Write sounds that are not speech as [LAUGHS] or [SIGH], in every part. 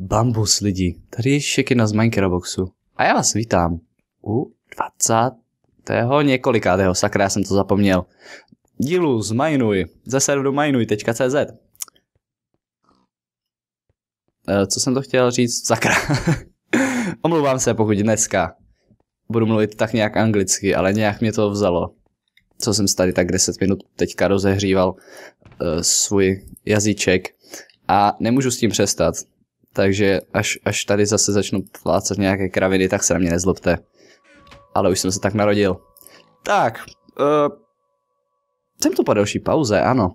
Bambus lidi, tady je Šekina z Minecraftboxu. A já vás vítám u 20. několikátého, sakra, já jsem to zapomněl. Dílu z Minuj, ze serveru minuj.cz e, eh, Co jsem to chtěl říct? Sakra. [LAUGHS] Omlouvám se, pokud dneska budu mluvit tak nějak anglicky, ale nějak mě to vzalo. Co jsem si tady tak 10 minut teďka rozehříval e, svůj jazyček a nemůžu s tím přestat takže až, až tady zase začnu plácat nějaké kraviny, tak se na mě nezlobte. Ale už jsem se tak narodil. Tak, uh, jsem tu po další pauze, ano.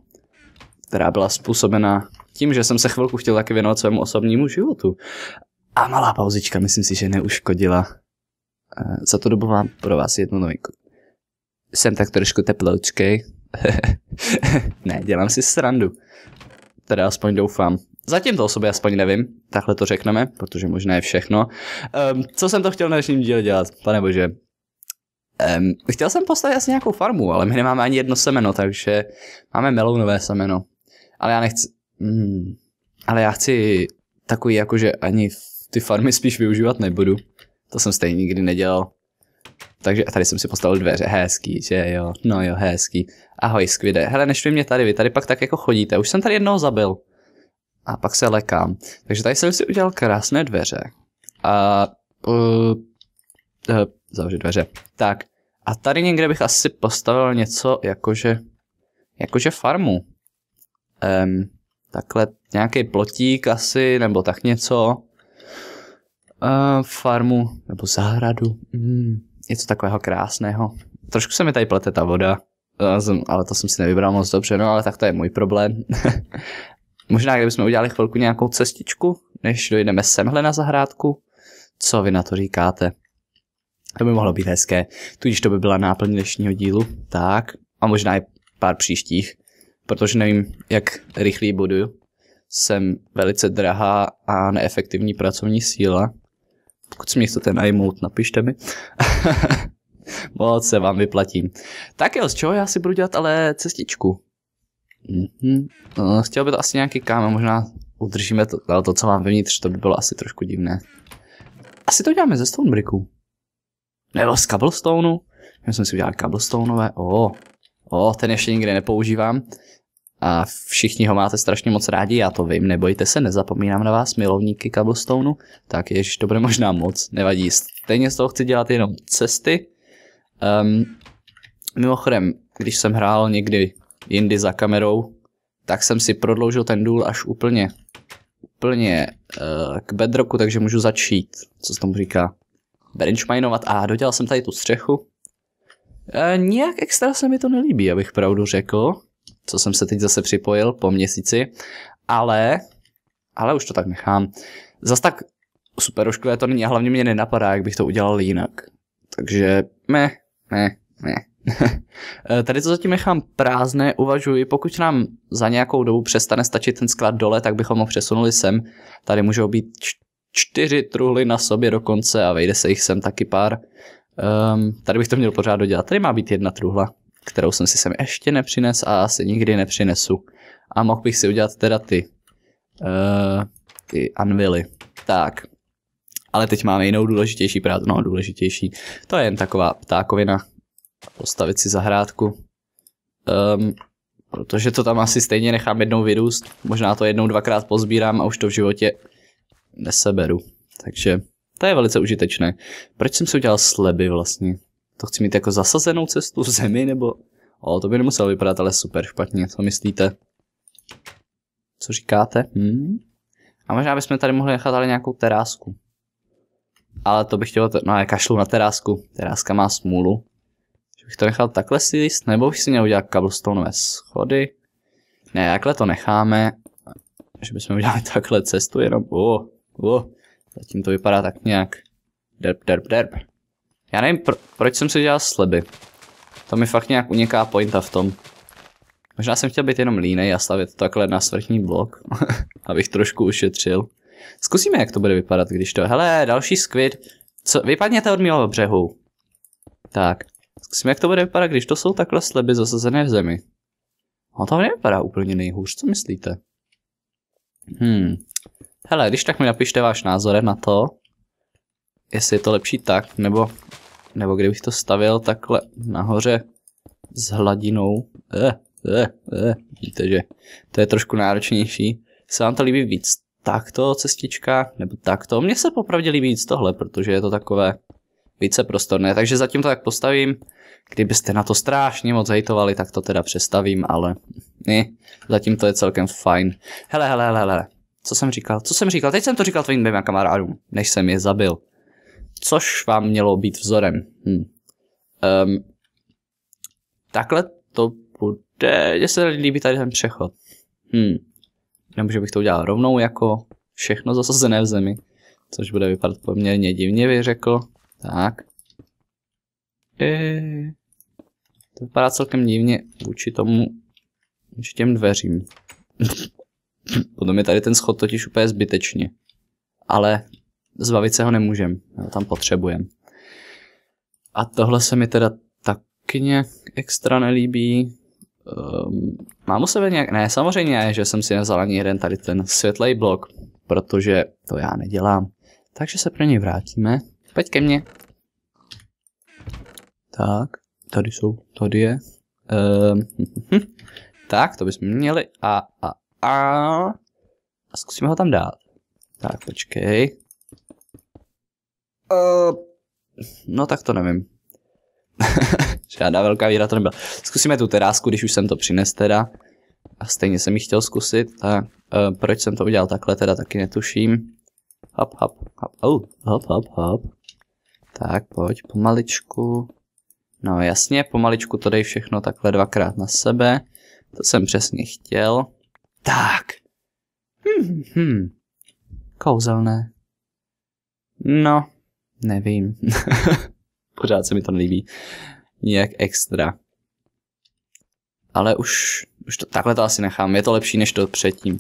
Která byla způsobena tím, že jsem se chvilku chtěl taky věnovat svému osobnímu životu. A malá pauzička, myslím si, že neuškodila. Uh, za to dobu mám pro vás jednu novinku. Jsem tak trošku teploučkej. [LAUGHS] ne, dělám si srandu. Teda aspoň doufám. Zatím to o sobě aspoň nevím, takhle to řekneme, protože možná je všechno. Um, co jsem to chtěl na dnešním díle dělat, pane bože? Um, chtěl jsem postavit asi nějakou farmu, ale my nemáme ani jedno semeno, takže máme melounové semeno. Ale já nechci... Mm, ale já chci takový jakože ani ty farmy spíš využívat nebudu. To jsem stejně nikdy nedělal. Takže tady jsem si postavil dveře, hezký, že jo, no jo, hezký. Ahoj, skvěle. Hele, neštve mě tady, vy tady pak tak jako chodíte, už jsem tady jednoho zabil a pak se lekám. Takže tady jsem si udělal krásné dveře. A uh, eh, uh, eh, zavřu dveře. Tak, a tady někde bych asi postavil něco jakože, jakože farmu. Um, takhle nějaký plotík asi, nebo tak něco. Uh, farmu, nebo zahradu. Mm, něco takového krásného. Trošku se mi tady plete ta voda, ale to jsem si nevybral moc dobře, no ale tak to je můj problém. [LAUGHS] Možná kdybychom udělali chvilku nějakou cestičku, než dojdeme semhle na zahrádku. Co vy na to říkáte? To by mohlo být hezké, tudíž to by byla náplň dnešního dílu. Tak, a možná i pár příštích, protože nevím, jak rychlý budu. Jsem velice drahá a neefektivní pracovní síla. Pokud si mě chcete najmout, napište mi. [LAUGHS] Moc se vám vyplatím. Tak jo, z čeho já si budu dělat ale cestičku? Mm-hmm. No, chtěl by to asi nějaký kámen, možná udržíme to, ale to, co mám vevnitř, to by bylo asi trošku divné. Asi to děláme ze stone Nebo z cobblestoneu. Já jsem si udělal cobblestoneové. O, oh. o, oh, ten ještě nikdy nepoužívám. A všichni ho máte strašně moc rádi, já to vím, nebojte se, nezapomínám na vás, milovníky cobblestoneu. Tak ježiš, to bude možná moc, nevadí. Stejně z toho chci dělat jenom cesty. Um, mimochodem, když jsem hrál někdy jindy za kamerou, tak jsem si prodloužil ten důl až úplně, úplně uh, k bedroku, takže můžu začít, co se tomu říká, benchminovat. A dodělal jsem tady tu střechu. E, eh, nijak extra se mi to nelíbí, abych pravdu řekl, co jsem se teď zase připojil po měsíci, ale, ale už to tak nechám. Zas tak super ošklivé to není a hlavně mě nenapadá, jak bych to udělal jinak. Takže meh, meh, meh. [LAUGHS] Tady to zatím nechám prázdné, uvažuji, pokud nám za nějakou dobu přestane stačit ten sklad dole, tak bychom ho přesunuli sem. Tady můžou být čtyři truhly na sobě dokonce a vejde se jich sem taky pár. Um, tady bych to měl pořád dodělat. Tady má být jedna truhla, kterou jsem si sem ještě nepřines a asi nikdy nepřinesu. A mohl bych si udělat teda ty, uh, ty anvily. Tak, ale teď máme jinou důležitější práci, no důležitější, to je jen taková ptákovina, postavit si zahrádku. Um, protože to tam asi stejně nechám jednou vyrůst, možná to jednou dvakrát pozbírám a už to v životě neseberu. Takže to je velice užitečné. Proč jsem si udělal sleby vlastně? To chci mít jako zasazenou cestu v zemi, nebo... O, to by nemuselo vypadat ale super špatně, co myslíte? Co říkáte? Hmm? A možná bychom tady mohli nechat ale nějakou terásku. Ale to bych chtěl, no já kašlu na terásku, teráska má smůlu bych to nechal takhle si jíst, nebo bych si měl udělat cobblestoneové schody. Ne, jakhle to necháme. Že bychom udělali [LAUGHS] takhle cestu, jenom o, oh, Oh. Zatím to vypadá tak nějak derp, derp, derp. Já nevím, pro, proč jsem si dělal sleby. To mi fakt nějak uniká pointa v tom. Možná jsem chtěl být jenom línej a stavit to takhle na svrchní blok, [LAUGHS] abych trošku ušetřil. Zkusíme, jak to bude vypadat, když to... Hele, další squid. Co, vypadněte od mého břehu. Tak. Zkusíme, jak to bude vypadat, když to jsou takhle sleby zasazené v zemi. No to nevypadá úplně nejhůř, co myslíte? Hmm. Hele, když tak mi napište váš názor na to, jestli je to lepší tak, nebo, nebo kdybych to stavil takhle nahoře s hladinou. Eh, eh, eh. Víte, že to je trošku náročnější. Se vám to líbí víc takto cestička, nebo takto. Mně se popravdě líbí víc tohle, protože je to takové více prostorné, takže zatím to tak postavím. Kdybyste na to strašně moc hejtovali, tak to teda přestavím, ale ne, zatím to je celkem fajn. Hele, hele, hele, hele, co jsem říkal, co jsem říkal, teď jsem to říkal tvým dvěma kamarádům, než jsem je zabil. Což vám mělo být vzorem. Hm. Um, takhle to bude, mně se líbí tady ten přechod. Hm. Nebo že bych to udělal rovnou jako všechno zasazené v zemi, což bude vypadat poměrně divně, bych řekl. Tak. Eee. To vypadá celkem divně vůči tomu, vůči těm dveřím. [LAUGHS] Potom je tady ten schod totiž úplně zbytečně. Ale zbavit se ho nemůžem, ho tam potřebujem. A tohle se mi teda taky nějak extra nelíbí. Um, mám u sebe nějak, ne samozřejmě, že jsem si nevzal ani jeden tady ten světlej blok, protože to já nedělám. Takže se pro něj vrátíme. Pojď ke mně. Tak, tady jsou, tady je. Ehm, [LAUGHS] tak, to bychom měli a, a, a. A zkusíme ho tam dát. Tak, počkej. Ehm, no tak to nevím. [LAUGHS] Žádná velká víra to nebyla. Zkusíme tu terásku, když už jsem to přines teda. A stejně jsem ji chtěl zkusit, tak uh, proč jsem to udělal takhle, teda taky netuším. Hop, hop, hop, oh, hop, hop, hop. Tak, pojď, pomaličku. No jasně, pomaličku to dej všechno takhle dvakrát na sebe. To jsem přesně chtěl. Tak. Hm, hm. Kouzelné. No, nevím. [LAUGHS] Pořád se mi to nelíbí. Nějak extra. Ale už, už to, takhle to asi nechám. Je to lepší než to předtím.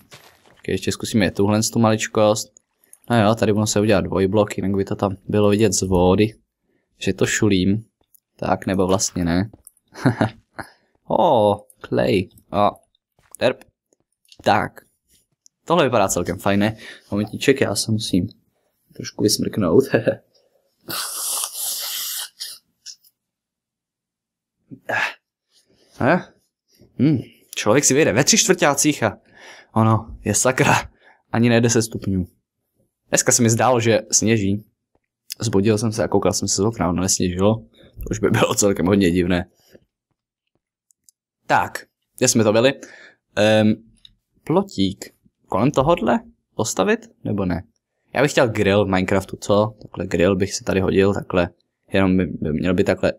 ještě zkusíme tuhle tu maličkost. No jo, tady budu se udělat dvojblok, jinak by to tam bylo vidět z vody, že to šulím. Tak, nebo vlastně ne. [LAUGHS] o, oh, Clay, A, oh, terp. Tak. Tohle vypadá celkem fajné. Momentíček, já se musím trošku vysmrknout. [LAUGHS] Eh? Hmm. Člověk si vyjde ve tři čtvrtácích a ono je sakra ani ne 10 stupňů. Dneska se mi zdálo, že sněží. Zbudil jsem se a koukal jsem se z okna, ono nesněžilo. To už by bylo celkem hodně divné. Tak, kde jsme to byli? Um, plotík. Kolem tohohle postavit, nebo ne? Já bych chtěl grill v Minecraftu, co? Takhle grill bych si tady hodil, takhle. Jenom by, by měl by takhle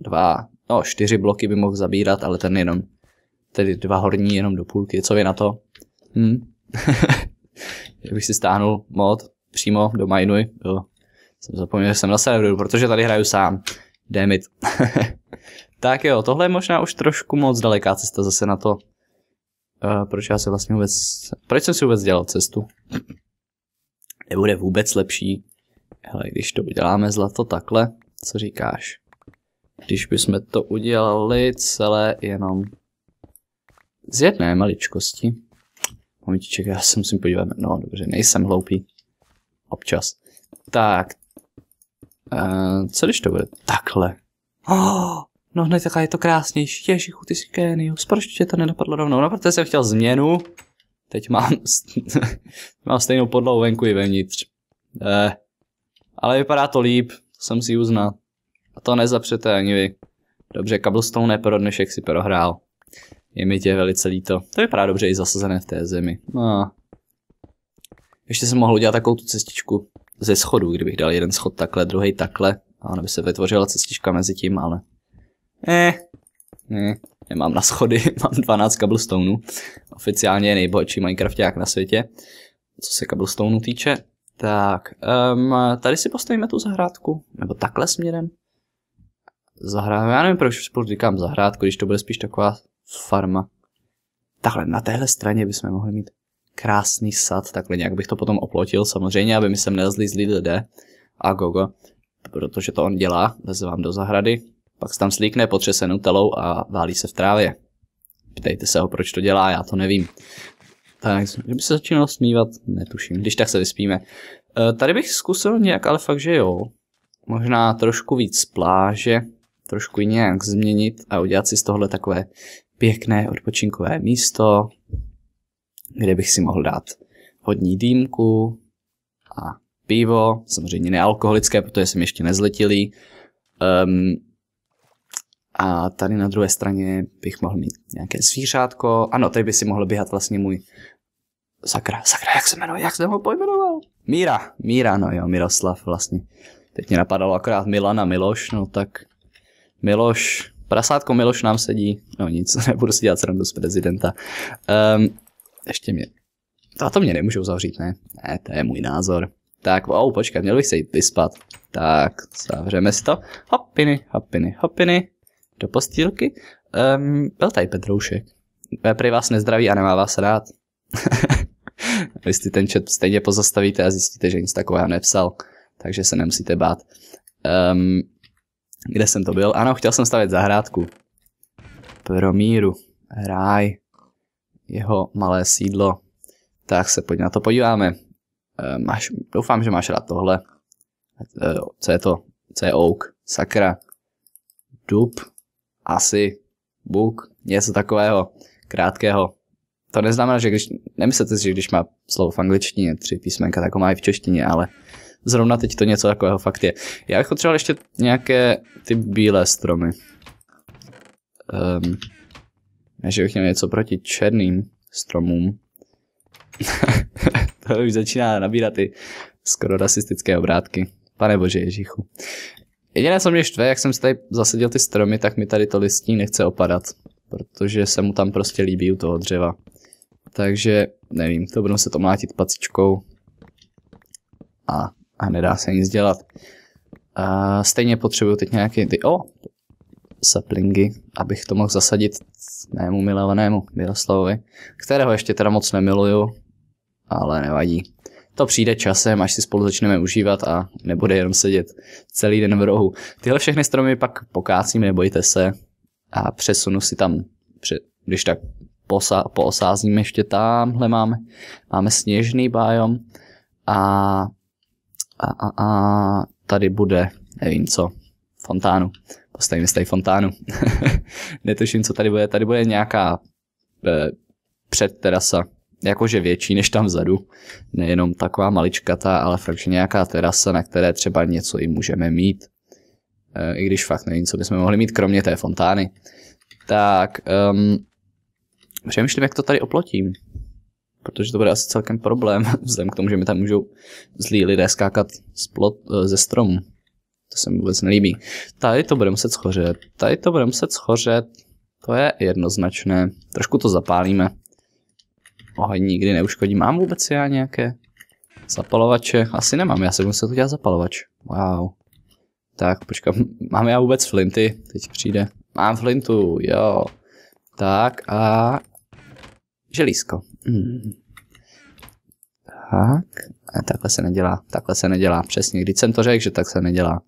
dva, no čtyři bloky by mohl zabírat, ale ten jenom, tedy dva horní jenom do půlky, co vy na to? Hm? [LAUGHS] že bych si stáhnul mod přímo do mainu, Jo. Jsem zapomněl, že jsem na serveru, protože tady hraju sám. Damn it. [LAUGHS] tak jo, tohle je možná už trošku moc daleká cesta zase na to, uh, proč já se vlastně vůbec, proč jsem si vůbec dělal cestu. Nebude vůbec lepší, hele, když to uděláme zlato takhle, co říkáš? Když bychom to udělali celé jenom z jedné maličkosti. Momentíček, já se musím podívat. No, dobře, nejsem hloupý. Občas. Tak. Uh, co když to bude? Takhle. Oh, no hned takhle je to krásnější. Ježichu, ty jsi genius. Proč tě to nenapadlo rovnou? No, protože jsem chtěl změnu. Teď mám, [LAUGHS] mám stejnou podlahu venku i vevnitř. Eh, ale vypadá to líp, to jsem si uznal. A to nezapřete ani vy. Dobře, Cobblestone pro dnešek si prohrál. Je mi tě velice líto. To je právě dobře i zasazené v té zemi. No. Ještě jsem mohl udělat takovou tu cestičku ze schodu, kdybych dal jeden schod takhle, druhý takhle. A ona by se vytvořila cestička mezi tím, ale... Eh, ne, eh, nemám na schody, [LAUGHS] mám 12 cobblestoneů. Oficiálně je nejbohatší Minecrafták na světě, co se cobblestoneů týče. Tak, um, tady si postavíme tu zahrádku, nebo takhle směrem. Zahrádku, já nevím, proč spolu říkám zahrádku, když to bude spíš taková farma. Takhle na téhle straně bychom mohli mít krásný sad, takhle nějak bych to potom oplotil samozřejmě, aby mi sem nelezli zlí lidé a gogo, protože to on dělá, leze vám do zahrady, pak se tam slíkne, potře se nutelou a válí se v trávě. Ptejte se ho, proč to dělá, já to nevím. Tak, že by se začínalo smívat, netuším, když tak se vyspíme. E, tady bych zkusil nějak, ale fakt, že jo. Možná trošku víc pláže, trošku nějak změnit a udělat si z tohle takové pěkné odpočinkové místo, kde bych si mohl dát hodní dýmku a pivo, samozřejmě nealkoholické, protože jsem ještě nezletilý. Um, a tady na druhé straně bych mohl mít nějaké zvířátko. Ano, tady by si mohl běhat vlastně můj sakra, sakra, jak se jmenuje, jak jsem ho pojmenoval? Míra, Míra, no jo, Miroslav vlastně. Teď mě napadalo akorát Milana Miloš, no tak Miloš, Prasátko Miloš nám sedí, no nic, [LAUGHS] nebudu si dělat srandu z prezidenta. Um, ještě mě, a to mě nemůžou zavřít, ne? Ne, to je můj názor. Tak, wow, počkat, měl bych se jít vyspat. Tak, zavřeme si to. Hopiny, hopiny, hopiny. Do postýlky. Um, byl tady Petroušek. Pepry vás nezdraví a nemá vás rád. [LAUGHS] Vy si ten chat stejně pozastavíte a zjistíte, že nic takového nepsal. Takže se nemusíte bát. Um, kde jsem to byl? Ano, chtěl jsem stavět zahrádku. Pro míru. Ráj. Jeho malé sídlo. Tak se pojď na to podíváme. E, máš, doufám, že máš rád tohle. E, co je to? Co je oak? Sakra. Dub. Asi. Buk. Něco takového. Krátkého. To neznamená, že když... Nemyslete si, že když má slovo v angličtině tři písmenka, tak ho má i v češtině, ale Zrovna teď to něco takového fakt je. Já bych potřeboval ještě nějaké ty bílé stromy. Um, že bych měl něco proti černým stromům. [LAUGHS] to už začíná nabírat ty skoro rasistické obrátky. Pane bože Ježíchu. Jediné, co mě štve, jak jsem si tady zasadil ty stromy, tak mi tady to listí nechce opadat. Protože se mu tam prostě líbí u toho dřeva. Takže nevím, to budu se to mlátit pacičkou. A a nedá se nic dělat. A stejně potřebuju teď nějaké ty o saplingy, abych to mohl zasadit mému milovanému Miroslavovi, kterého ještě teda moc nemiluju, ale nevadí. To přijde časem, až si spolu začneme užívat a nebude jenom sedět celý den v rohu. Tyhle všechny stromy pak pokácím, nebojte se, a přesunu si tam, když tak posa, poosázím ještě tamhle máme, máme sněžný bájom a a, a, a tady bude, nevím co, fontánu. Postavíme si tady fontánu. [LAUGHS] Netuším, co tady bude. Tady bude nějaká e, předterasa, jakože větší než tam vzadu. Nejenom taková maličkatá, ale fakt, nějaká terasa, na které třeba něco i můžeme mít. E, I když fakt nevím, co bychom mohli mít, kromě té fontány. Tak, um, přemýšlím, jak to tady oplotím protože to bude asi celkem problém, [LAUGHS] vzhledem k tomu, že mi tam můžou zlí lidé skákat z plot, eh, ze stromu. To se mi vůbec nelíbí. Tady to bude muset schořet, tady to bude muset schořet, to je jednoznačné. Trošku to zapálíme. Oheň nikdy neuškodí. Mám vůbec já nějaké zapalovače? Asi nemám, já se muset udělat zapalovač. Wow. Tak, počkám, [LAUGHS] mám já vůbec flinty? Teď přijde. Mám flintu, jo. Tak a Želízko. Mm. Tak, a takhle se nedělá, takhle se nedělá, přesně, když jsem to řekl, že tak se nedělá.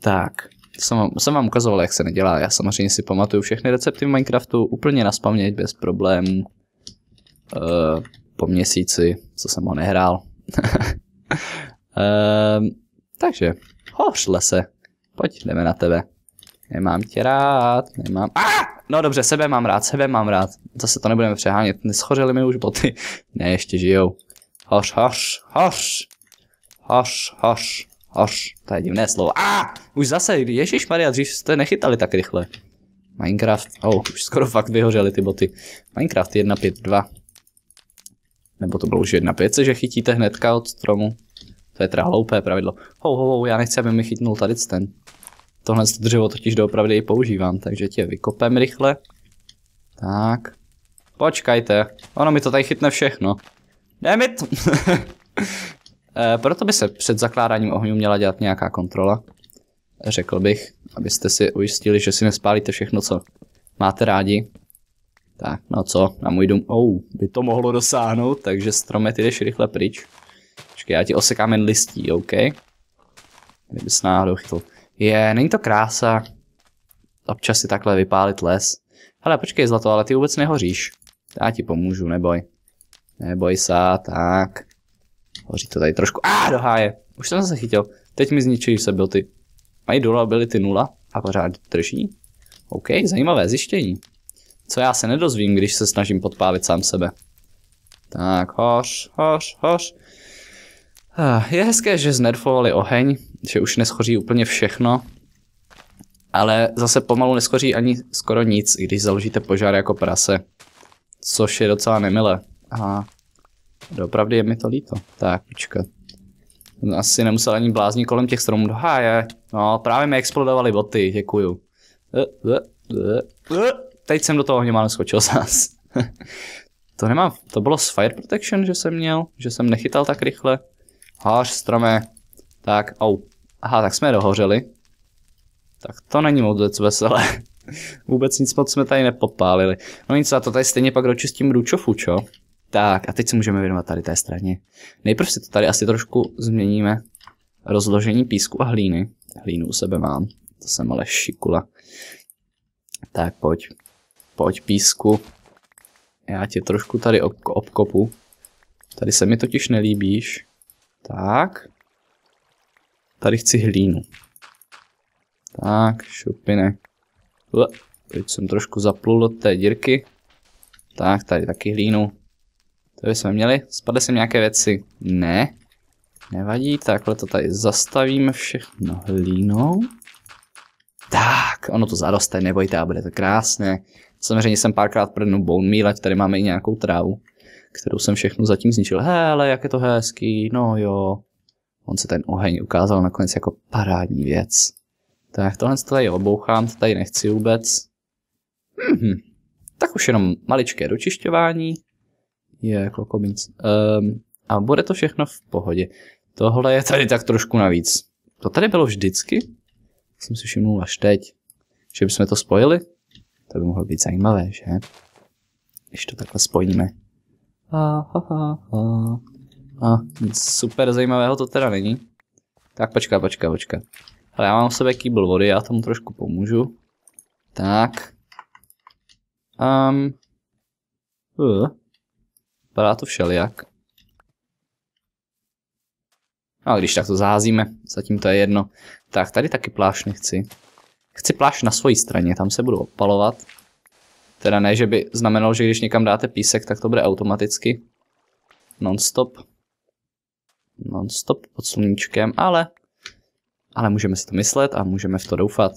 Tak, jsem vám, jsem vám ukazoval, jak se nedělá, já samozřejmě si pamatuju všechny recepty v Minecraftu úplně na spaměť, bez problémů. e, po měsíci, co jsem ho nehrál. [LAUGHS] e, takže, hoř lese, pojď, jdeme na tebe. Nemám tě rád, nemám... Ah! No dobře, sebe mám rád, sebe mám rád. Zase to nebudeme přehánět. neschořeli mi už boty. [LAUGHS] Ne, ještě žijou. Hoř, hoř, hoř. Hoř, hoř, hoř. To je divné slovo. A ah, Už zase, Ježíš Maria, dřív jste nechytali tak rychle. Minecraft, oh, už skoro fakt vyhořely ty boty. Minecraft 1.5.2. Nebo to bylo už 1.5, že chytíte hnedka od stromu. To je teda hloupé pravidlo. Ho, ho, ho, já nechci, aby mi chytnul tady ten. Tohle dřevo totiž doopravdy i používám, takže tě vykopem rychle. Tak. Počkajte, ono mi to tady chytne všechno. Demit! [LAUGHS] e, eh, proto by se před zakládáním ohňů měla dělat nějaká kontrola. Řekl bych, abyste si ujistili, že si nespálíte všechno, co máte rádi. Tak, no co, na můj dům, ou, oh, by to mohlo dosáhnout, takže ty jdeš rychle pryč. Počkej, já ti osekám jen listí, OK? se náhodou chytl. Je, není to krása občas si takhle vypálit les. Hele, počkej Zlato, ale ty vůbec nehoříš. Já ti pomůžu, neboj. Neboj se, tak. Hoří to tady trošku. A ah, doháje. Už jsem se chytil. Teď mi zničí se byl ty. Mají dole byly ty nula a pořád drží. OK, zajímavé zjištění. Co já se nedozvím, když se snažím podpálit sám sebe. Tak, hoř, hoř, hoř. Ah, je hezké, že znerfovali oheň, že už neschoří úplně všechno, ale zase pomalu neschoří ani skoro nic, když založíte požár jako prase, což je docela nemilé. A dopravdy je mi to líto. Tak, počkat. No, asi nemusel ani blázní kolem těch stromů. Ha, je. No, právě mi explodovaly boty, děkuju. Eh, eh, eh. Teď jsem do toho málo skočil zas. [LAUGHS] to nemám, to bylo s fire protection, že jsem měl, že jsem nechytal tak rychle. Hář, strome, tak, au. Aha, tak jsme dohořeli. Tak to není moc veselé. [LAUGHS] Vůbec nic moc jsme tady nepopálili. No nic, a to tady stejně pak dočistím ručofu, čo? Tak, a teď se můžeme věnovat tady té straně. Nejprve si to tady asi trošku změníme. Rozložení písku a hlíny. Hlínu u sebe mám. To jsem ale šikula. Tak pojď. Pojď písku. Já tě trošku tady obkopu. Tady se mi totiž nelíbíš. Tak. Tady chci hlínu. Tak, šupinek. teď jsem trošku zaplul do té dírky. Tak, tady taky hlínu. To jsme měli. Spadly sem nějaké věci? Ne. Nevadí, takhle to tady zastavíme všechno hlínou. Tak, ono to zaroste, nebojte a bude to krásné. Samozřejmě jsem párkrát prdnul bone meal, ať tady máme i nějakou trávu, kterou jsem všechno zatím zničil. Hele, jak je to hezký, no jo on se ten oheň ukázal nakonec jako parádní věc. Tak tohle tady obouchám, to tady nechci vůbec. Mm-hmm. Tak už jenom maličké dočišťování. Je klokomíc. Um, ehm, a bude to všechno v pohodě. Tohle je tady tak trošku navíc. To tady bylo vždycky? Jsem si všimnul až teď. Že bychom to spojili? To by mohlo být zajímavé, že? Když to takhle spojíme. A no, nic super zajímavého to teda není. Tak počká, počká, počká. Ale já mám u sebe kýbl vody, já tomu trošku pomůžu. Tak. Um. Vypadá to všelijak. A no, když tak to zaházíme, zatím to je jedno. Tak tady taky pláš nechci. Chci pláš na své straně, tam se budu opalovat. Teda ne, že by znamenalo, že když někam dáte písek, tak to bude automaticky. Non-stop non-stop pod sluníčkem, ale, ale můžeme si to myslet a můžeme v to doufat.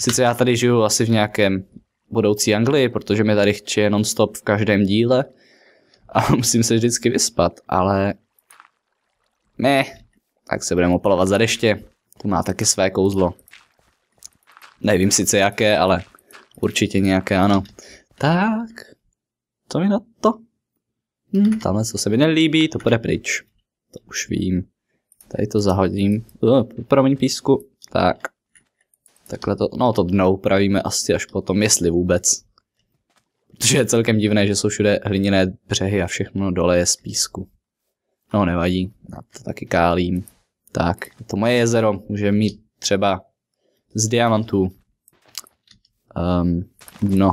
Sice já tady žiju asi v nějakém budoucí Anglii, protože mi tady chče non-stop v každém díle a [LAUGHS] musím se vždycky vyspat, ale ne, tak se budeme opalovat za deště. To má taky své kouzlo. Nevím sice jaké, ale určitě nějaké ano. Tak, co mi na to? Hmm, tamhle co se mi nelíbí, to půjde pryč to už vím. Tady to zahodím. Eh, promiň písku. Tak. Takhle to, no to dno upravíme asi až potom, jestli vůbec. Protože je celkem divné, že jsou všude hliněné břehy a všechno dole je z písku. No nevadí, na to taky kálím. Tak, to moje jezero může mít třeba z diamantů um, dno.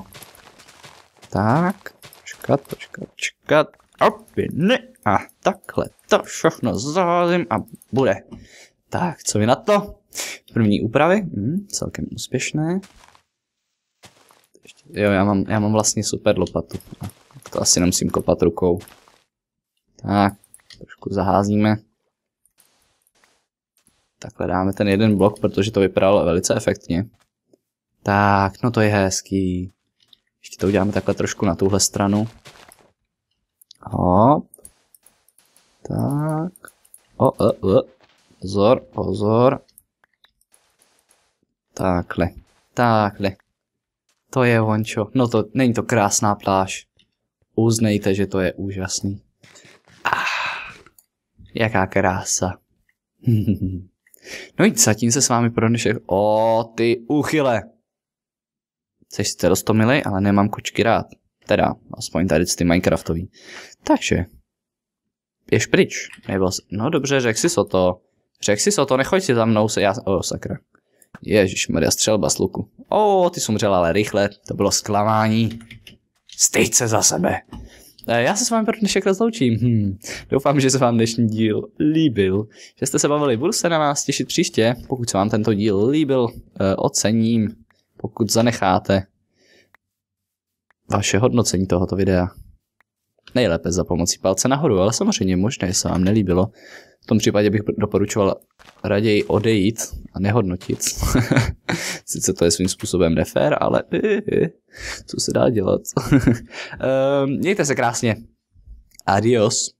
Tak, počkat, počkat, počkat. Opět ne a takhle to všechno zaházím a bude. Tak, co je na to? První úpravy, hm, celkem úspěšné. Jo, já mám, já mám vlastně super lopatu. To asi nemusím kopat rukou. Tak, trošku zaházíme. Takhle dáme ten jeden blok, protože to vypadalo velice efektně. Tak, no to je hezký. Ještě to uděláme takhle trošku na tuhle stranu. O, o, e, o. E. Pozor, pozor. Takhle, takhle. To je ončo. No to, není to krásná pláž. Uznejte, že to je úžasný. Ah, jaká krása. [LAUGHS] no nic, zatím se s vámi pro dnešek... O, ty uchyle. Jsi sice rostomilej, ale nemám kočky rád. Teda, aspoň tady ty Minecraftový. Takže, běž pryč. Nebo, no dobře, řek si so to. Řek si so to, nechoď si za mnou, se já... O, sakra. Ježíš Maria střelba z luku. O, ty jsi umřel ale rychle, to bylo zklamání. Styď se za sebe. E, já se s vámi pro dnešek rozloučím. Hmm. Doufám, že se vám dnešní díl líbil, že jste se bavili. Budu se na vás těšit příště, pokud se vám tento díl líbil, e, ocením, pokud zanecháte vaše hodnocení tohoto videa. Nejlépe za pomocí palce nahoru, ale samozřejmě možné se vám nelíbilo. V tom případě bych doporučoval raději odejít a nehodnotit. [LAUGHS] Sice to je svým způsobem nefér, ale [LAUGHS] co se dá dělat. [LAUGHS] Ehm, mějte se krásně. Adios.